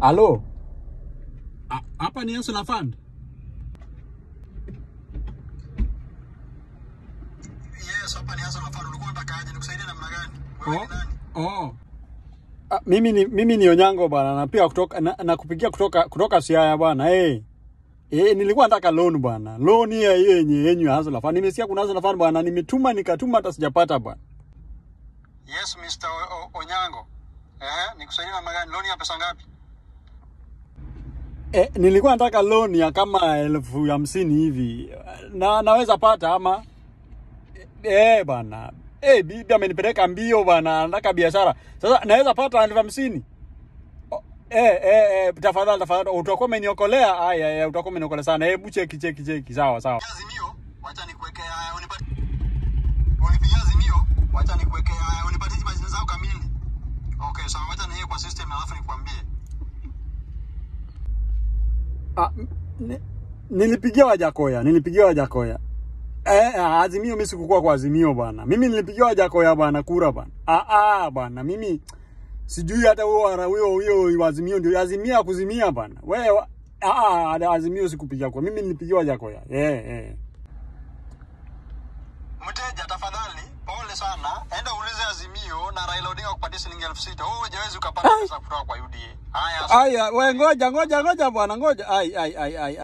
Halo, hapa ni Yesu na Fund? Yes, hapa ni Yesu na Fund. Ulikuwa unataka aje nikusaidie namna gani? Wewe ni oh, nani? Oh. Ah, mimi ni mimi ni Onyango bwana, napiga kutoka na, nakupigia kutoka kutoka Siaya bwana. Eh. Hey. Eh, nilikuwa nataka loan bwana. Loan hiyo hiyo yenye yenyu Yesu na Fund. Nimesikia kuna Yesu na Fund bwana, nimetuma nikatuma hata sijapata bwana. Yes, Mr. Onyango. Eh, nikusaidie namna gani? Loan ya pesa ngapi? E, nilikuwa nataka loan ya kama elfu hamsini hivi na naweza pata ama e, bana e, bibi amenipeleka mbio bana, nataka biashara sasa. Naweza pata elfu hamsini oh, Eh, eh, e, tafadhali tafadhali, utakuwa umeniokolea. Haya, utakuwa umeniokolea sana. Hebu cheki cheki cheki, sawa sawa. Ah, nilipigiwa nilipigia Wajakoya, nilipigia Wajakoya. Eh, ah, Azimio mimi sikukuwa kwa Azimio bwana. Mimi nilipigia Wajakoya bwana kura bwana. Ah ah bwana, mimi sijui hata ara huyo huyo Azimio ndio Azimia kuzimia bwana. Wewe ah ah Azimio sikupigia kwa. Mimi nilipigia Wajakoya. Eh eh tafadhali, pole sana, enda ulize Azimio na Raila Odinga kupatia shilingi elfu sita. Wewe hujawezi ukapata pesa kutoka kwa UDA. Haya, haya, wewe ngoja ngoja ngoja bwana, ngoja. Ai, ai, ai, ai.